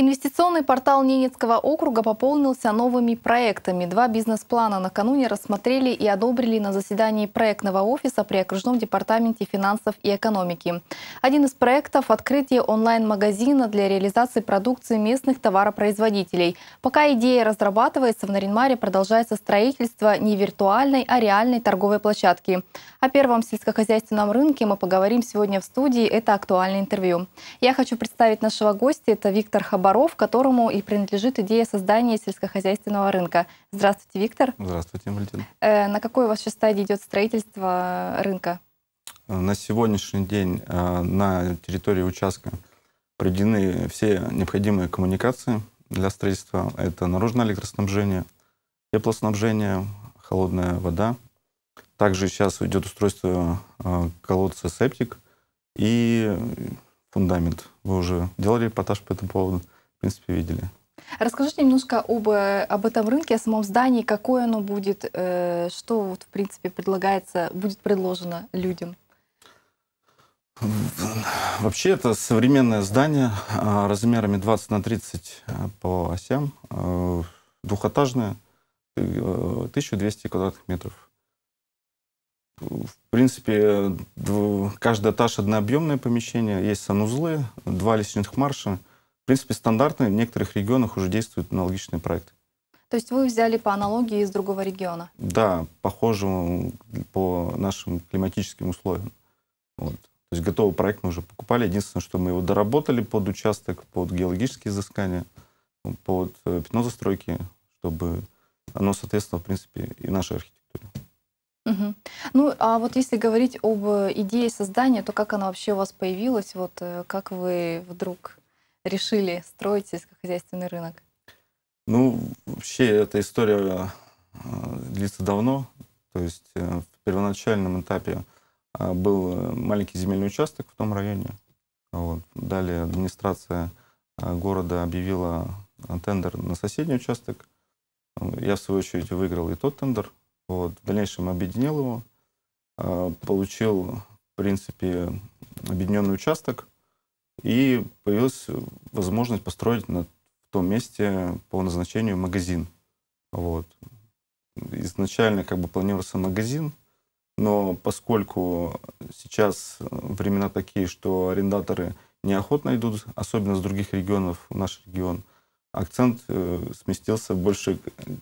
Инвестиционный портал Ненецкого округа пополнился новыми проектами. Два бизнес-плана накануне рассмотрели и одобрили на заседании проектного офиса при окружном департаменте финансов и экономики. Один из проектов – открытие онлайн-магазина для реализации продукции местных товаропроизводителей. Пока идея разрабатывается, в Наринмаре продолжается строительство не виртуальной, а реальной торговой площадки. О первом сельскохозяйственном рынке мы поговорим сегодня в студии. Это актуальное интервью. Я хочу представить нашего гостя. Это Виктор Хабаров. Комаров, которому и принадлежит идея создания сельскохозяйственного рынка. Здравствуйте, Виктор. Здравствуйте, Валентин. Э, на какой у вас сейчас стадии идет строительство рынка? Э, на сегодняшний день э, на территории участка проведены все необходимые коммуникации для строительства. Это наружное электроснабжение, теплоснабжение, холодная вода. Также сейчас идет устройство колодца септик и фундамент. Вы уже делали репортаж по этому поводу в принципе, видели. Расскажите немножко об, об этом рынке, о самом здании, какое оно будет, э, что, вот, в принципе, предлагается, будет предложено людям. Вообще это современное здание э, размерами 20 на 30 э, по осям, э, двухэтажное, 1200 квадратных метров. В принципе, каждый этаж однообъемное помещение, есть санузлы, два лестничных марша, принципе, стандартные. В некоторых регионах уже действуют аналогичные проекты. То есть вы взяли по аналогии из другого региона? Да, похожему по нашим климатическим условиям. Вот. То есть готовый проект мы уже покупали. Единственное, что мы его доработали под участок, под геологические изыскания, под э, пятно застройки, чтобы оно соответствовало, в принципе, и нашей архитектуре. Угу. Ну, а вот если говорить об идее создания, то как она вообще у вас появилась? Вот э, как вы вдруг решили строить сельскохозяйственный рынок? Ну, вообще эта история э, длится давно. То есть э, в первоначальном этапе э, был маленький земельный участок в том районе. Вот. Далее администрация города объявила тендер на соседний участок. Я, в свою очередь, выиграл и тот тендер. Вот. В дальнейшем объединил его. Получил, в принципе, объединенный участок. И появилась возможность построить на том месте по назначению магазин. Вот. Изначально как бы планировался магазин, но поскольку сейчас времена такие, что арендаторы неохотно идут, особенно с других регионов в наш регион, акцент э, сместился больше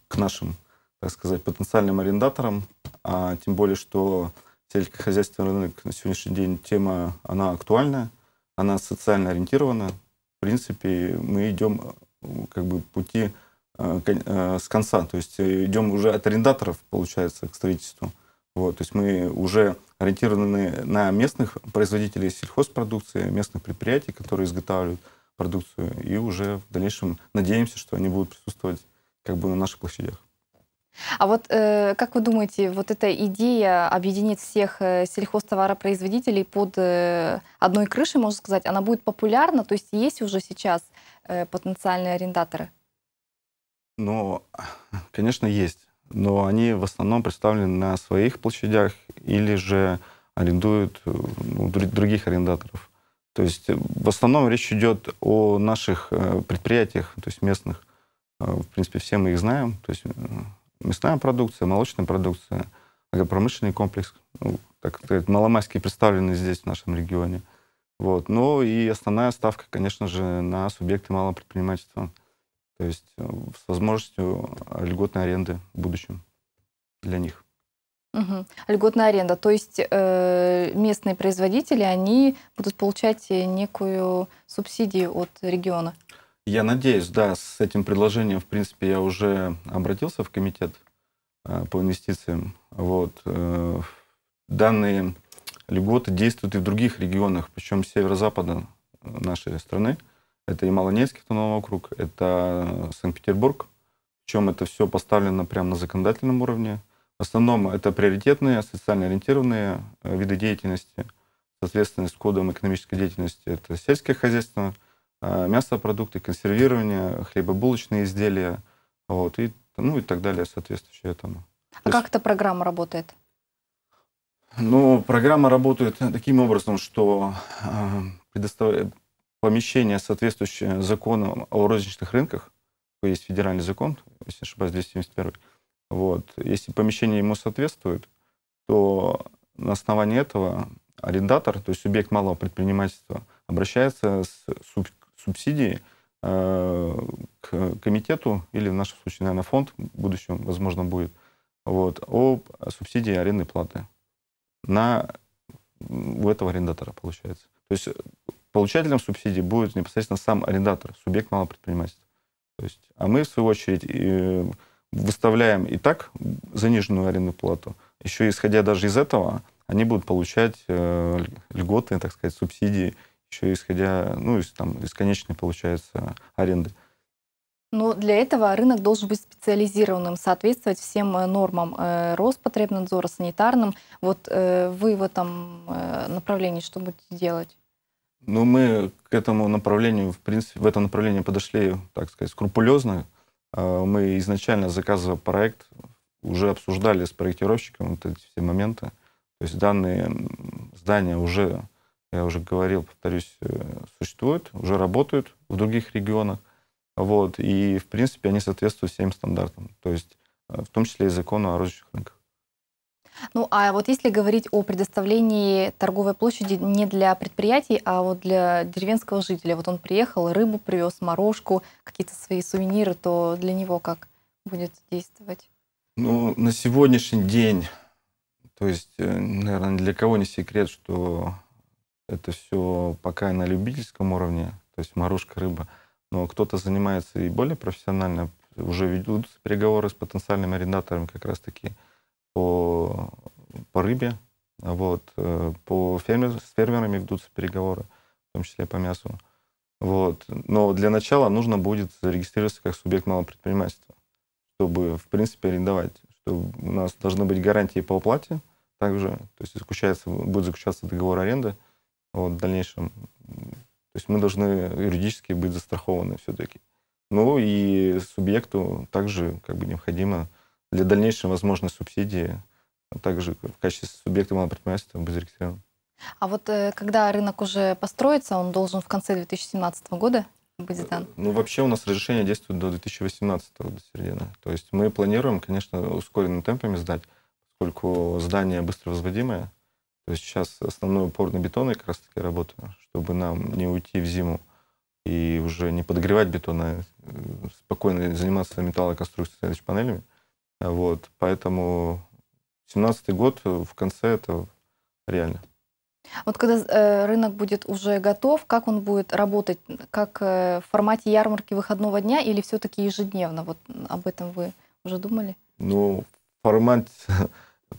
к нашим, так сказать, потенциальным арендаторам, а тем более, что сельскохозяйственный рынок на сегодняшний день тема, она актуальна, она социально ориентирована. В принципе, мы идем э, как бы пути э, э, с конца, то есть идем уже от арендаторов, получается, к строительству. Вот, то есть мы уже ориентированы на местных производителей сельхозпродукции, местных предприятий, которые изготавливают продукцию, и уже в дальнейшем надеемся, что они будут присутствовать как бы на наших площадях. А вот э, как вы думаете, вот эта идея объединить всех э, сельхозтоваропроизводителей под э, одной крышей, можно сказать, она будет популярна? То есть есть уже сейчас э, потенциальные арендаторы? Ну, конечно, есть. Но они в основном представлены на своих площадях или же арендуют э, у ну, других арендаторов. То есть э, в основном речь идет о наших предприятиях, то есть местных. В принципе, все мы их знаем. То есть мясная продукция, молочная продукция, агропромышленный комплекс, ну, так сказать, маломайский представлены здесь, в нашем регионе. Вот. Ну и основная ставка, конечно же, на субъекты малого предпринимательства, то есть э, с возможностью льготной аренды в будущем для них. Угу. Льготная аренда, то есть э, местные производители, они будут получать некую субсидию от региона? Я надеюсь, да, с этим предложением, в принципе, я уже обратился в комитет э, по инвестициям. Вот. Э, данные льготы действуют и в других регионах, причем северо-запада нашей страны. Это и Малонецкий автономный округ, это Санкт-Петербург. Причем это все поставлено прямо на законодательном уровне. В основном это приоритетные, социально ориентированные э, виды деятельности. Соответственно, с кодом экономической деятельности это сельское хозяйство – Э, мясопродукты, консервирование, хлебобулочные изделия, вот, и, ну и так далее, соответствующее этому. А То как эта программа работает? Ну, программа работает таким образом, что э, предоставляет помещение, соответствующее закону о розничных рынках, есть федеральный закон, если не ошибаюсь, 271, вот, если помещение ему соответствует, то на основании этого арендатор, то есть субъект малого предпринимательства, обращается с суб субсидии э, к комитету или в нашем случае, наверное, фонд в будущем, возможно, будет, вот, о субсидии арендной платы на у этого арендатора получается. То есть получателем субсидии будет непосредственно сам арендатор, субъект малого предпринимательства. То есть, а мы, в свою очередь, э, выставляем и так заниженную арендную плату. Еще исходя даже из этого, они будут получать э, льготы, так сказать, субсидии еще исходя, ну, из, там, из конечной, получается, аренды. Но ну, для этого рынок должен быть специализированным, соответствовать всем э, нормам э, Роспотребнадзора, санитарным. Вот э, вы в этом направлении что будете делать? Ну, мы к этому направлению, в принципе, в это направление подошли, так сказать, скрупулезно. А, мы изначально, заказывая проект, уже обсуждали с проектировщиком вот эти все моменты. То есть данные здания уже я уже говорил, повторюсь, э, существуют, уже работают в других регионах. Вот, и, в принципе, они соответствуют всем стандартам, то есть э, в том числе и закону о розничных рынках. Ну, а вот если говорить о предоставлении торговой площади не для предприятий, а вот для деревенского жителя, вот он приехал, рыбу привез, морожку, какие-то свои сувениры, то для него как будет действовать? Ну, на сегодняшний день, то есть, э, наверное, для кого не секрет, что это все пока на любительском уровне, то есть морожка, рыба. Но кто-то занимается и более профессионально, уже ведутся переговоры с потенциальным арендатором как раз-таки по, по рыбе, вот, э, по фермер, с фермерами ведутся переговоры, в том числе по мясу. Вот. Но для начала нужно будет зарегистрироваться как субъект малого предпринимательства, чтобы, в принципе, арендовать. чтобы у нас должны быть гарантии по оплате также, то есть заключается, будет заключаться договор аренды, вот, в дальнейшем. То есть мы должны юридически быть застрахованы все-таки. Ну и субъекту также как бы необходимо для дальнейшей возможной субсидии а также в качестве субъекта малого предпринимательства быть зарегистрирован. А вот э, когда рынок уже построится, он должен в конце 2017 года быть сдан? Э, ну, вообще у нас разрешение действует до 2018 до середины. То есть мы планируем, конечно, ускоренными темпами сдать, поскольку здание быстро возводимое, то есть сейчас основной упор на бетон я как раз таки работаю, чтобы нам не уйти в зиму и уже не подогревать бетон, а э, спокойно заниматься металлоконструкцией с панелями. А вот, поэтому 17 год э, в конце это реально. Вот когда э, рынок будет уже готов, как он будет работать? Как э, в формате ярмарки выходного дня или все-таки ежедневно? Вот об этом вы уже думали? Ну, формат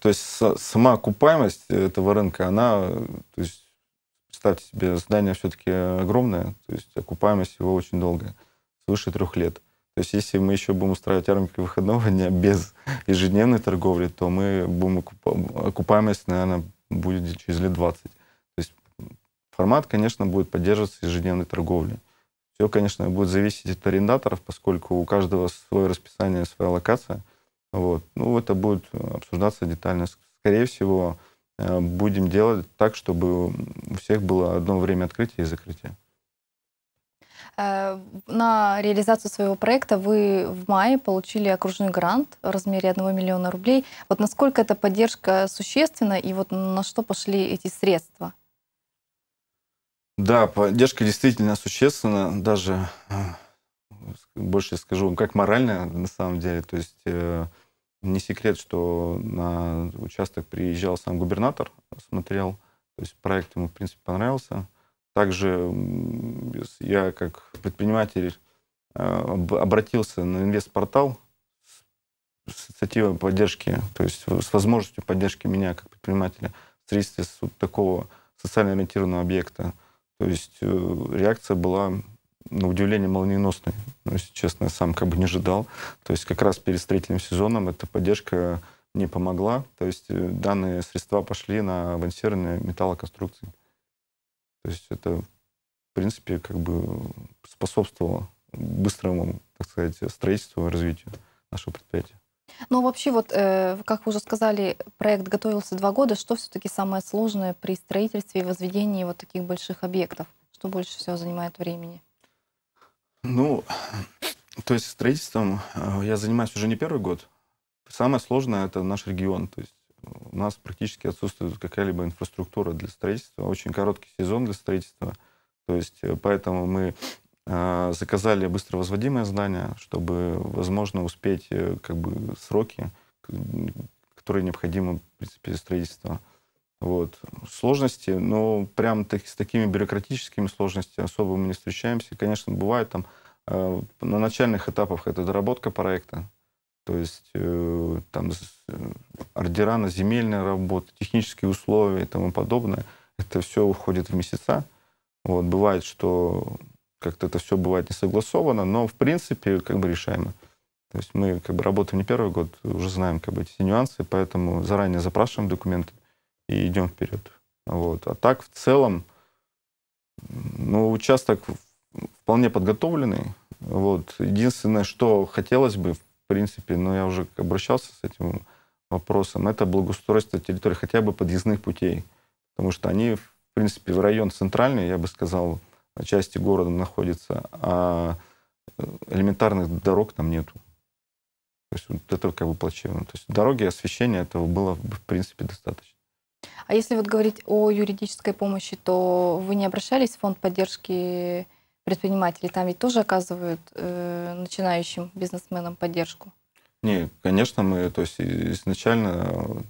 то есть сама окупаемость э, этого рынка, она, то есть представьте себе, здание все-таки огромное, то есть окупаемость его очень долгая, свыше трех лет. То есть если мы еще будем устраивать рынки выходного дня без ежедневной торговли, то мы будем окупаемость, наверное, будет через лет 20. То есть формат, конечно, будет поддерживаться ежедневной торговлей. Все, конечно, будет зависеть от арендаторов, поскольку у каждого свое расписание, своя локация — вот. Ну, это будет обсуждаться детально. Скорее всего, э, будем делать так, чтобы у всех было одно время открытия и закрытия. Э, на реализацию своего проекта вы в мае получили окружной грант в размере 1 миллиона рублей. Вот насколько эта поддержка существенна и вот на что пошли эти средства? Да, поддержка действительно существенна, даже э, больше скажу, как моральная на самом деле. То есть не секрет, что на участок приезжал сам губернатор, смотрел. То есть проект ему, в принципе, понравился. Также я, как предприниматель, э, обратился на инвестпортал с инициативой поддержки, то есть с возможностью поддержки меня как предпринимателя в строительстве такого социально ориентированного объекта. То есть э, реакция была на удивление, молниеносный. Ну, если честно, я сам как бы не ожидал. То есть как раз перед строительным сезоном эта поддержка не помогла. То есть э, данные средства пошли на авансированные металлоконструкции. То есть это, в принципе, как бы способствовало быстрому, так сказать, строительству и развитию нашего предприятия. Ну, вообще, вот, э, как вы уже сказали, проект готовился два года. Что все-таки самое сложное при строительстве и возведении вот таких больших объектов? Что больше всего занимает времени? Ну, то есть строительством э, я занимаюсь уже не первый год. Самое сложное это наш регион. То есть у нас практически отсутствует какая-либо инфраструктура для строительства. Очень короткий сезон для строительства. То есть э, поэтому мы э, заказали быстро быстровозводимое здание, чтобы, возможно, успеть как бы сроки, которые необходимы в принципе строительства. строительства. Вот. Сложности, но прям так, с такими бюрократическими сложностями особо мы не встречаемся. Конечно, бывает там э, на начальных этапах это доработка проекта, то есть э, там э, ордера на земельные работы, технические условия и тому подобное. Это все уходит в месяца. Вот. Бывает, что как-то это все бывает не согласовано, но в принципе как бы решаемо. То есть мы как бы работаем не первый год, уже знаем как бы эти нюансы, поэтому заранее запрашиваем документы и идем вперед. Вот. А так в целом, ну, участок вполне подготовленный. Вот. Единственное, что хотелось бы, в принципе, но ну, я уже обращался с этим вопросом, это благоустройство территории хотя бы подъездных путей. Потому что они, в принципе, в район центральный, я бы сказал, части города находятся, а элементарных дорог там нету. То есть вот это как бы плачевно. То есть дороги, освещение этого было, в принципе, достаточно. А если вот говорить о юридической помощи, то вы не обращались в фонд поддержки предпринимателей? Там ведь тоже оказывают э, начинающим бизнесменам поддержку. Не, конечно, мы то есть, изначально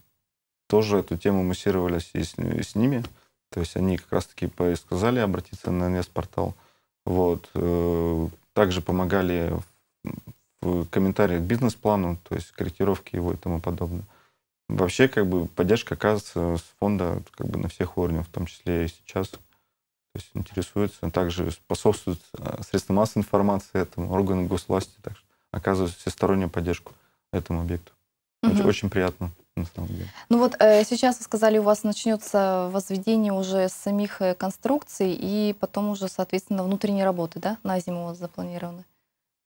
тоже эту тему муссировались и с, и с ними. То есть они как раз-таки сказали обратиться на портал. Вот. Э, также помогали в комментариях к бизнес-плану, то есть корректировки его и тому подобное. Вообще, как бы, поддержка оказывается с фонда как бы, на всех уровнях, в том числе и сейчас. То есть интересуется, также способствует э, средства массовой информации этому, органам госвласти, так что оказывают всестороннюю поддержку этому объекту. Угу. Очень, очень приятно на самом деле. Ну вот э, сейчас вы сказали, у вас начнется возведение уже самих э, конструкций и потом уже, соответственно, внутренней работы, да, на зиму у вас запланированы?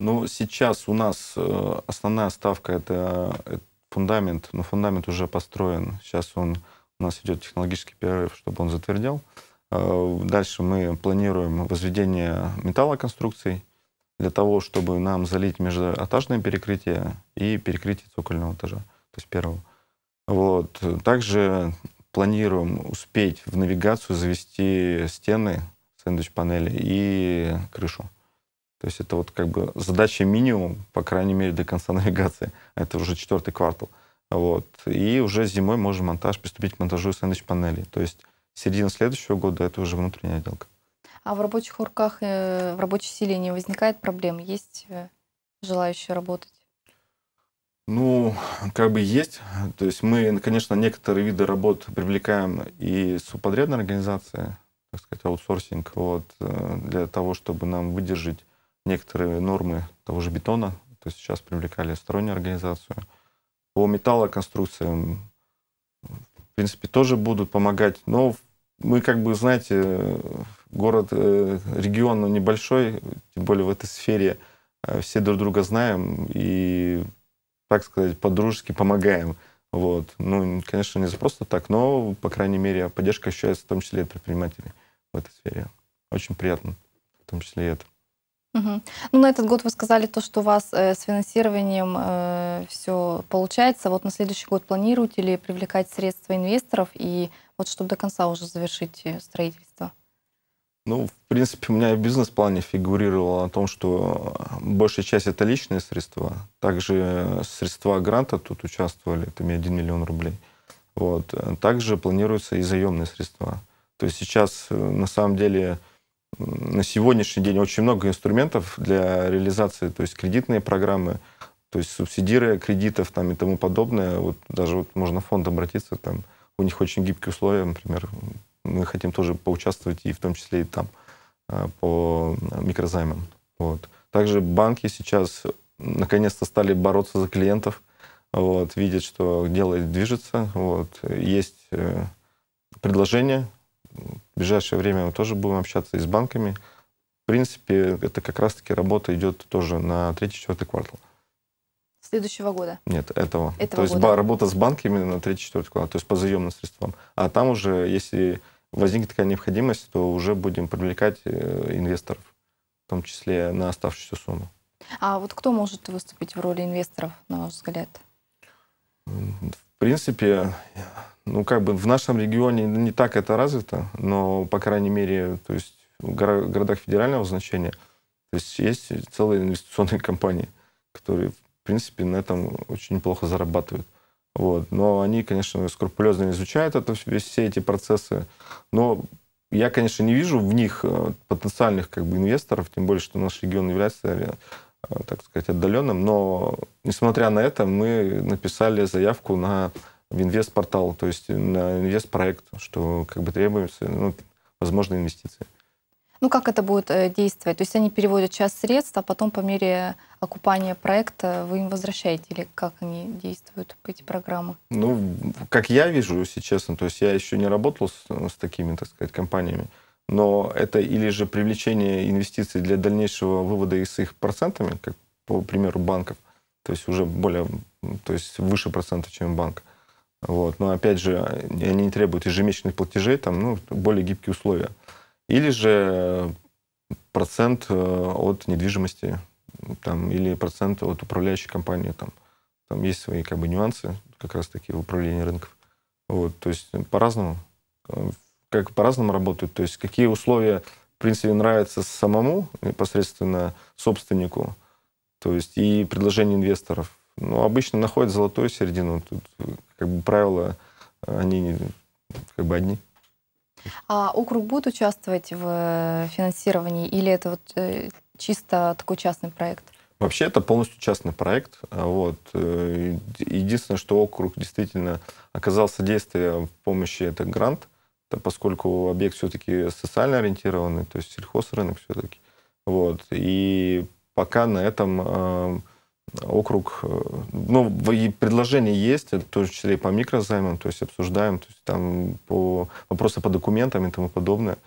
Ну, сейчас у нас э, основная ставка это, фундамент, но фундамент уже построен. Сейчас он, у нас идет технологический перерыв, чтобы он затвердел. Э, дальше мы планируем возведение металлоконструкций для того, чтобы нам залить межэтажное перекрытие и перекрытие цокольного этажа, то есть первого. Вот. Также планируем успеть в навигацию завести стены, сэндвич-панели и крышу. То есть это вот как бы задача минимум, по крайней мере, до конца навигации. Это уже четвертый квартал. Вот. И уже зимой можем монтаж, приступить к монтажу сэндвич панелей. То есть середина следующего года это уже внутренняя отделка. А в рабочих урках, э, в рабочей силе не возникает проблем? Есть э, желающие работать? Ну, как бы есть. То есть мы, конечно, некоторые виды работ привлекаем и субподрядные организации, так сказать, аутсорсинг, вот, э, для того, чтобы нам выдержать некоторые нормы того же бетона, то есть сейчас привлекали стороннюю организацию. По металлоконструкциям, в принципе, тоже будут помогать, но мы, как бы, знаете, город, э, регион ну, небольшой, тем более в этой сфере, э, все друг друга знаем и, так сказать, по-дружески помогаем. Вот. Ну, конечно, не просто так, но, по крайней мере, поддержка ощущается в том числе от предпринимателей в этой сфере. Очень приятно, в том числе и это. Угу. Ну, на этот год вы сказали то, что у вас э, с финансированием э, все получается. Вот на следующий год планируете ли привлекать средства инвесторов и вот чтобы до конца уже завершить э, строительство? Ну, в принципе, у меня в бизнес-плане фигурировало о том, что большая часть это личные средства. Также средства гранта тут участвовали, это 1 миллион рублей. Вот. Также планируются и заемные средства. То есть сейчас, э, на самом деле, на сегодняшний день очень много инструментов для реализации, то есть кредитные программы, то есть субсидируя кредитов там и тому подобное. Вот даже вот можно в фонд обратиться, там у них очень гибкие условия, например, мы хотим тоже поучаствовать и в том числе и там а, по микрозаймам. Вот. Также банки сейчас наконец-то стали бороться за клиентов, вот, видят, что дело движется. Вот. Есть э, предложения в ближайшее время мы тоже будем общаться и с банками. В принципе, это как раз-таки работа идет тоже на третий-четвертый квартал. Следующего года? Нет, этого. этого То есть года. работа с банками на третий-четвертый квартал, то есть по заемным средствам. А там уже, если возникнет такая необходимость, то уже будем привлекать э, инвесторов, в том числе на оставшуюся сумму. А вот кто может выступить в роли инвесторов, на ваш взгляд? принципе, ну, как бы в нашем регионе не так это развито, но, по крайней мере, то есть в городах федерального значения, то есть есть целые инвестиционные компании, которые, в принципе, на этом очень неплохо зарабатывают. Вот. Но они, конечно, скрупулезно изучают это, все эти процессы. Но я, конечно, не вижу в них э, потенциальных как бы, инвесторов, тем более, что наш регион является Э, так сказать, отдаленным, но, несмотря на это, мы написали заявку на инвест-портал, то есть на инвест-проект, что как бы требуется, ну, возможные инвестиции. Ну, как это будет э, действовать? То есть они переводят часть средств, а потом по мере окупания проекта вы им возвращаете? Или как они действуют, эти программы? Ну, как я вижу, если честно, ну, то есть я еще не работал с, с такими, так сказать, компаниями но это или же привлечение инвестиций для дальнейшего вывода их с их процентами, как по примеру банков, то есть уже более, то есть выше процента, чем банк. Вот. Но опять же, они не требуют ежемесячных платежей, там, ну, более гибкие условия. Или же процент э, от недвижимости, там, или процент от управляющей компании, там, там есть свои как бы нюансы как раз таки в управлении рынков. Вот, то есть по-разному как по-разному работают, то есть какие условия, в принципе, нравятся самому непосредственно собственнику, то есть и предложение инвесторов. Ну, обычно находят золотую середину. Тут, как бы, правила, э, они как бы одни. А округ будет участвовать в э, финансировании или это вот э, чисто такой частный проект? Вообще это полностью частный проект. А вот. Единственное, что округ действительно оказал содействие в помощи, это грант поскольку объект все-таки социально ориентированный, то есть сельхозрынок все-таки. Вот. И пока на этом э, округ, э, ну, предложение есть, это в том числе и по микрозаймам, то есть обсуждаем, то есть там по вопросы по документам и тому подобное.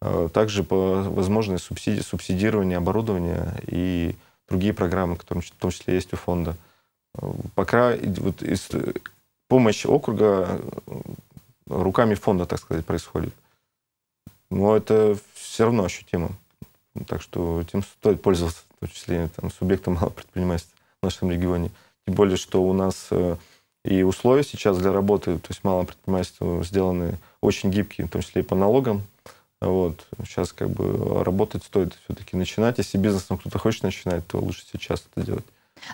Э, также по возможности субсиди, субсидирования оборудования и другие программы, которые в том числе есть у фонда. Пока вот, из, помощь округа руками фонда, так сказать, происходит. Но это все равно ощутимо. Так что тем стоит пользоваться, в том числе там, субъектом малого предпринимательства в нашем регионе. Тем более, что у нас э, и условия сейчас для работы, то есть малого предпринимательства сделаны очень гибкие, в том числе и по налогам. Вот. Сейчас как бы работать стоит все-таки начинать. Если бизнесом кто-то хочет начинать, то лучше сейчас это делать.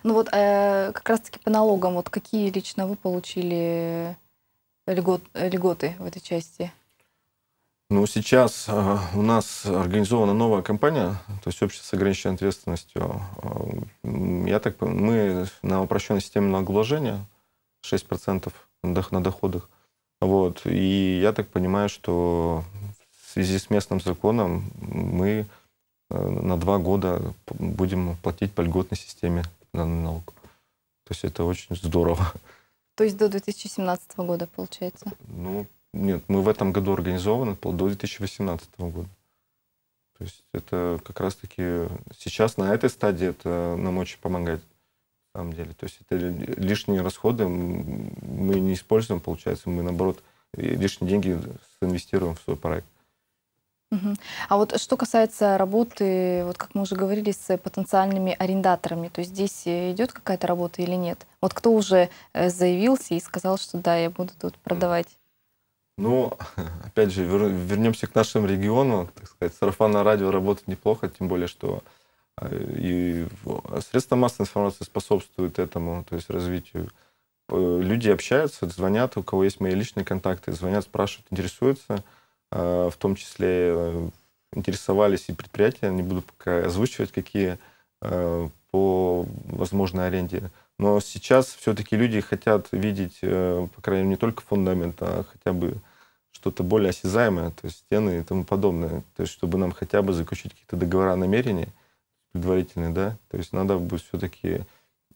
Ну вот э, как раз-таки по налогам, вот какие лично вы получили льгот, льготы в этой части? Ну, сейчас э, у нас организована новая компания, то есть общество с ограниченной ответственностью. Э, я так мы на упрощенной системе налогообложения 6% на доходах. Вот. И я так понимаю, что в связи с местным законом мы э, на два года будем платить по льготной системе данный налог. То есть это очень здорово. То есть до 2017 года, получается? Ну, нет, мы в этом году организованы до 2018 года. То есть это как раз-таки сейчас на этой стадии это нам очень помогает, на самом деле. То есть это лишние расходы мы не используем, получается, мы наоборот лишние деньги инвестируем в свой проект. А вот что касается работы, вот как мы уже говорили, с потенциальными арендаторами, то здесь э, идет какая-то работа или нет? Вот кто уже э, заявился и сказал, что да, я буду тут продавать? Ну, опять же, вернемся к нашему региону, так сказать, сарафанное радио работает неплохо, тем более, что э, и средства массовой информации способствуют этому, то есть развитию. Люди общаются, звонят, у кого есть мои личные контакты, звонят, спрашивают, интересуются – Э, в том числе э, интересовались и предприятия, не буду пока озвучивать, какие э, по возможной аренде. Но сейчас все-таки люди хотят видеть, по крайней мере, не только фундамент, а хотя бы что-то более осязаемое, то есть стены и тому подобное. То есть чтобы нам хотя бы заключить какие-то договора намерений предварительные, да, то есть надо бы все-таки,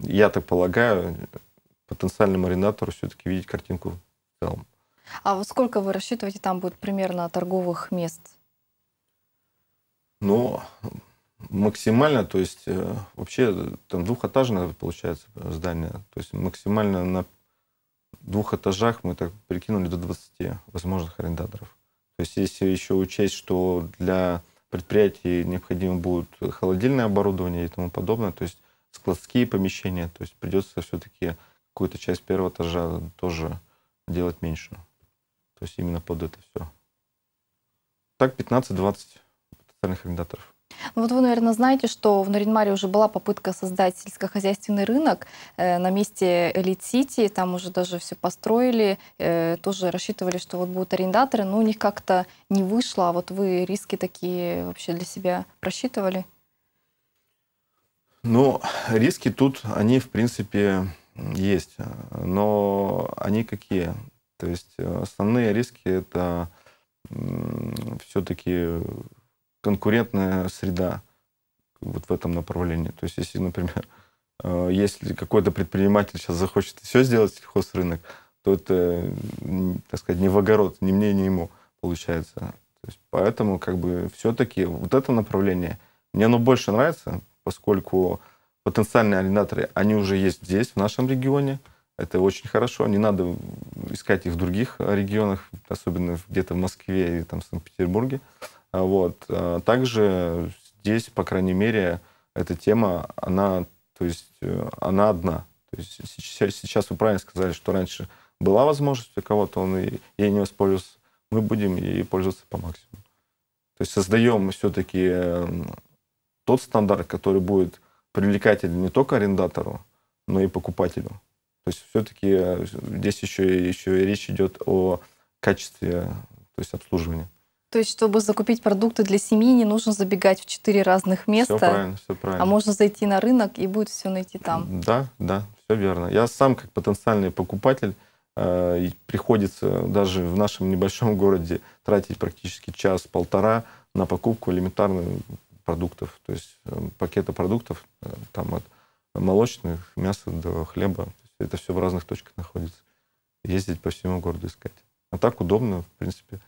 я так полагаю, потенциальному арендатору все-таки видеть картинку в целом. А вот сколько вы рассчитываете, там будет примерно торговых мест? Ну, максимально, то есть э, вообще э, там двухэтажное получается здание. То есть максимально на двух этажах мы так прикинули до 20 возможных арендаторов. То есть если еще учесть, что для предприятий необходимо будет холодильное оборудование и тому подобное, то есть складские помещения, то есть придется все-таки какую-то часть первого этажа тоже делать меньше. То есть именно под это все. Так 15-20 потенциальных арендаторов. Ну вот вы, наверное, знаете, что в Наринмаре уже была попытка создать сельскохозяйственный рынок э, на месте Элит-Сити, там уже даже все построили, э, тоже рассчитывали, что вот будут арендаторы, но у них как-то не вышло, а вот вы риски такие вообще для себя просчитывали? Ну, риски тут, они, в принципе, есть, но они какие? То есть э, основные риски это все-таки конкурентная среда вот в этом направлении. То есть если, например, э, если какой-то предприниматель сейчас захочет все сделать, сельхозрынок, то это, так сказать, не в огород, ни мне, ни ему получается. То есть поэтому как бы все-таки вот это направление, мне оно больше нравится, поскольку потенциальные арендаторы, они уже есть здесь, в нашем регионе – это очень хорошо. Не надо искать их в других регионах, особенно где-то в Москве и там Санкт-Петербурге. А вот. Э, также здесь, по крайней мере, эта тема, она, то есть, э, она одна. То есть сейчас, сейчас вы правильно сказали, что раньше была возможность у кого-то, он и, ей не воспользовался. Мы будем ей пользоваться по максимуму. То есть создаем все-таки э, тот стандарт, который будет привлекательным не только арендатору, но и покупателю. То есть все-таки э, здесь еще, еще и речь идет о качестве то есть обслуживания. То есть, чтобы закупить продукты для семьи, не нужно забегать в четыре разных места. Все правильно, все а правильно. А можно зайти на рынок и будет все найти там. Да, да, все верно. Я сам как потенциальный покупатель э, приходится даже в нашем небольшом городе тратить практически час-полтора на покупку элементарных продуктов, то есть э, пакета продуктов э, там от молочных, мяса до хлеба это все в разных точках находится. Ездить по всему городу искать. А так удобно, в принципе.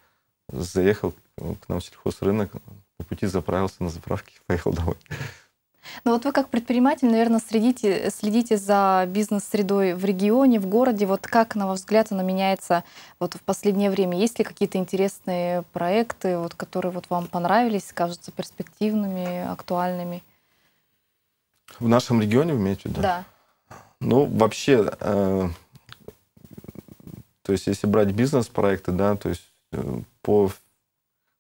Заехал к нам в сельхозрынок, по пути заправился на заправке поехал домой. Ну вот вы как предприниматель, наверное, следите, следите за бизнес-средой в регионе, в городе. Вот как, на ваш взгляд, она меняется вот в последнее время? Есть ли какие-то интересные проекты, вот, которые вот вам понравились, кажутся перспективными, актуальными? В нашем регионе, вы имеете в виду? Да. Ну, вообще, э, то есть если брать бизнес-проекты, да, то есть э, по...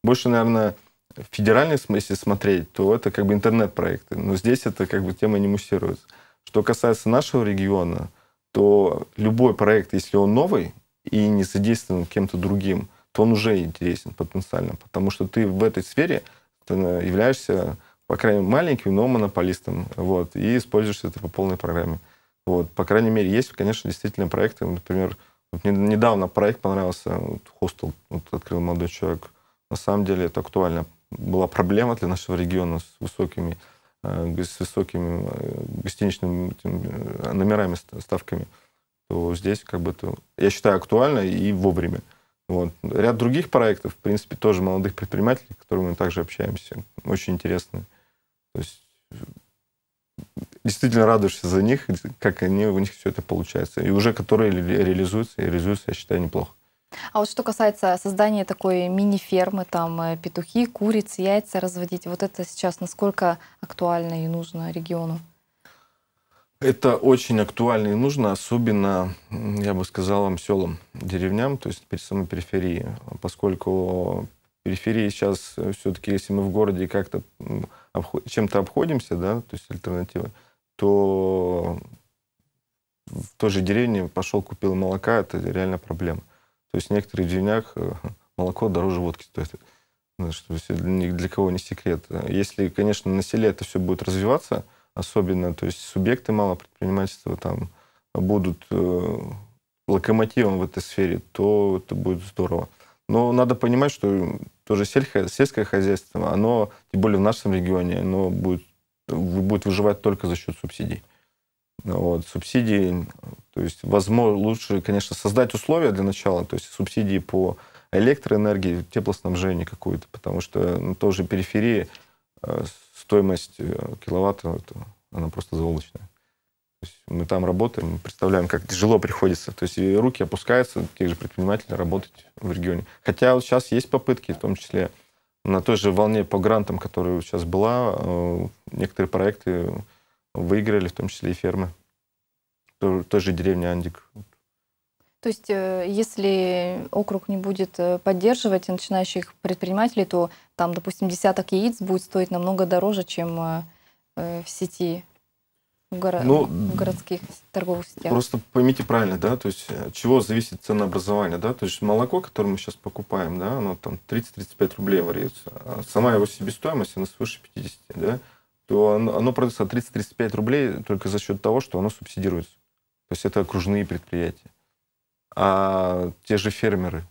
Больше, наверное, в федеральном смысле смотреть, то это как бы интернет-проекты. Но здесь это как бы тема не муссируется. Что касается нашего региона, то любой проект, если он новый и не содействован кем-то другим, то он уже интересен потенциально, потому что ты в этой сфере ты являешься, по крайней мере, маленьким, но монополистом, вот, и используешь это по полной программе. Вот, по крайней мере, есть, конечно, действительно проекты. Например, вот недавно проект понравился, вот, хостел вот, открыл молодой человек. На самом деле это актуально. Была проблема для нашего региона с высокими, э, с высокими э, гостиничными этим, э, номерами, ставками. То здесь как бы это, я считаю, актуально и вовремя. Вот. Ряд других проектов, в принципе, тоже молодых предпринимателей, с которыми мы также общаемся, очень интересные. То есть действительно радуешься за них, как они, у них все это получается. И уже которые реализуются, и реализуются, я считаю, неплохо. А вот что касается создания такой мини-фермы, там э, петухи, курицы, яйца разводить, вот это сейчас насколько актуально и нужно региону? Это очень актуально и нужно, особенно, я бы сказал, вам селам, деревням, то есть самой периферии, поскольку периферии сейчас э, все-таки, если мы в городе как-то чем-то обходимся, да, то есть альтернатива, то в той же деревне пошел, купил молока, это реально проблема. То есть в некоторых деревнях э, молоко дороже водки то есть ну, Что ни для кого не секрет. Если, конечно, на селе это все будет развиваться, особенно, то есть субъекты малого предпринимательства там будут э, локомотивом в этой сфере, то это будет здорово. Но надо понимать, что тоже сельское сельское хозяйство, оно, тем более в нашем регионе, оно будет будет выживать только за счет субсидий. Вот, субсидии, то есть, возможно, лучше, конечно, создать условия для начала, то есть субсидии по электроэнергии, теплоснабжению какую то потому что на ну, той же периферии э, стоимость э, киловатта, она просто заоблачная. То есть мы там работаем, представляем, как тяжело приходится. То есть руки опускаются, тех же предпринимателей работать в регионе. Хотя вот сейчас есть попытки, в том числе на той же волне по грантам, которая сейчас была, э, некоторые проекты выиграли, в том числе и фермы. Той, той же деревни Андик. То есть, э, если округ не будет э, поддерживать начинающих предпринимателей, то там, допустим, десяток яиц будет стоить намного дороже, чем в сети горо... ну, городских торговых сетях. Просто поймите правильно, да, то есть от э, чего зависит ценообразование, да, то есть молоко, которое мы сейчас покупаем, да, оно там 30-35 рублей варится, а сама его себестоимость, она свыше 50, да, то оно, оно продается 30-35 рублей только за счет того, что оно субсидируется. То есть это окружные предприятия. А те же фермеры,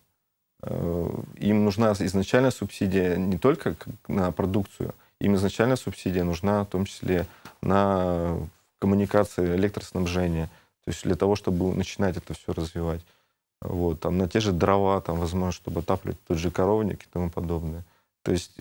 э, им нужна изначальная субсидия не только на продукцию, им изначальная субсидия нужна в том числе на коммуникации, электроснабжения. То есть для того, чтобы начинать это все развивать. Вот, там, на те же дрова, там, возможно, чтобы отапливать тот же коровник и тому подобное. То есть,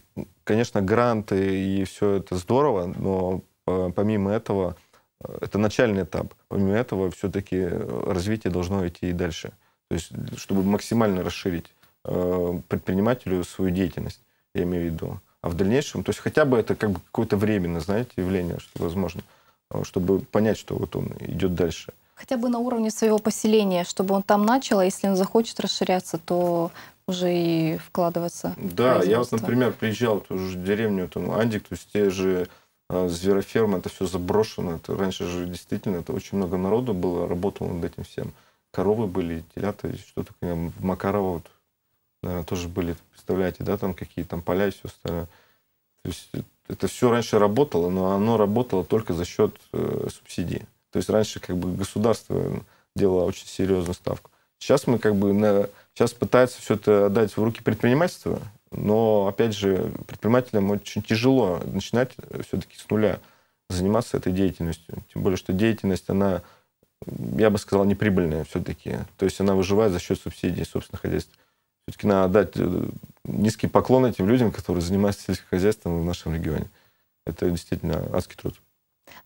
конечно, гранты и все это здорово, но э, помимо этого, э, это начальный этап. Помимо этого, все-таки э, развитие должно идти и дальше. То есть, чтобы максимально расширить предпринимателю свою деятельность, я имею в виду. А в дальнейшем, то есть хотя бы это как бы какое-то временно, знаете, явление, что возможно. Э, чтобы понять, что вот он идет дальше. Хотя бы на уровне своего поселения, чтобы он там начал, а если он захочет расширяться, то уже и вкладываться. Да, я вот, например, приезжал в ту же деревню, там, Андик, то есть те же э, зверофермы, это все заброшено. Это раньше же действительно это очень много народу было, работало над этим всем. Коровы были, телята, что-то в Макарово вот, наверное, э, тоже были, представляете, да, там какие там поля и все остальное. То есть это все раньше работало, но оно работало только за счет э, субсидий. То есть раньше как бы государство делало очень серьезную ставку. Сейчас мы как бы на, сейчас пытаются все это отдать в руки предпринимательства, но опять же предпринимателям очень тяжело начинать э, все-таки с нуля заниматься этой деятельностью. Тем более, что деятельность, она, я бы сказал, неприбыльная все-таки. То есть она выживает за счет субсидий собственных хозяйств все-таки надо дать э, низкий поклон этим людям, которые занимаются сельским хозяйством в нашем регионе. Это действительно адский труд.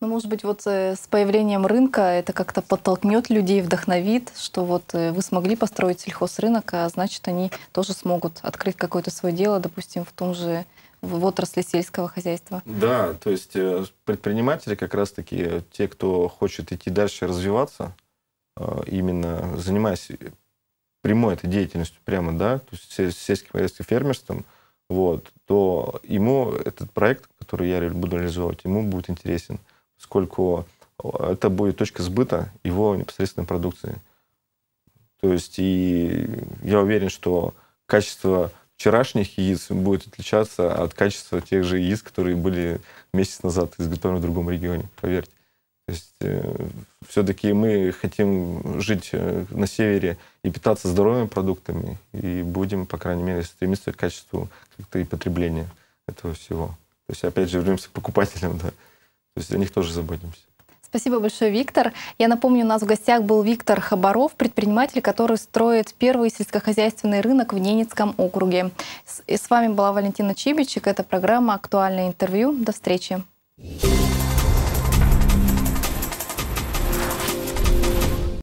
Ну, может быть, вот э, с появлением рынка это как-то подтолкнет людей, вдохновит, что вот э, вы смогли построить сельхозрынок, а значит, они тоже смогут открыть какое-то свое дело, допустим, в том же в отрасли сельского хозяйства. Да, то есть предприниматели как раз-таки те, кто хочет идти дальше развиваться, именно занимаясь прямой этой деятельностью прямо, да, то есть сельским хозяйством, фермерством, вот, то ему этот проект, который я буду реализовывать, ему будет интересен, поскольку э, это будет точка сбыта его непосредственной продукции. То есть и я уверен, что качество вчерашних яиц будет отличаться от качества тех же яиц, которые были месяц назад изготовлены в другом регионе, поверьте. То есть э, все-таки мы хотим жить э, на севере и питаться здоровыми продуктами, и будем, по крайней мере, стремиться к качеству как-то и потребления этого всего. То есть, опять же, вернемся к покупателям, да. То есть о них тоже заботимся. Спасибо большое, Виктор. Я напомню, у нас в гостях был Виктор Хабаров, предприниматель, который строит первый сельскохозяйственный рынок в Ненецком округе. И с вами была Валентина Чибичек. Это программа «Актуальное интервью». До встречи.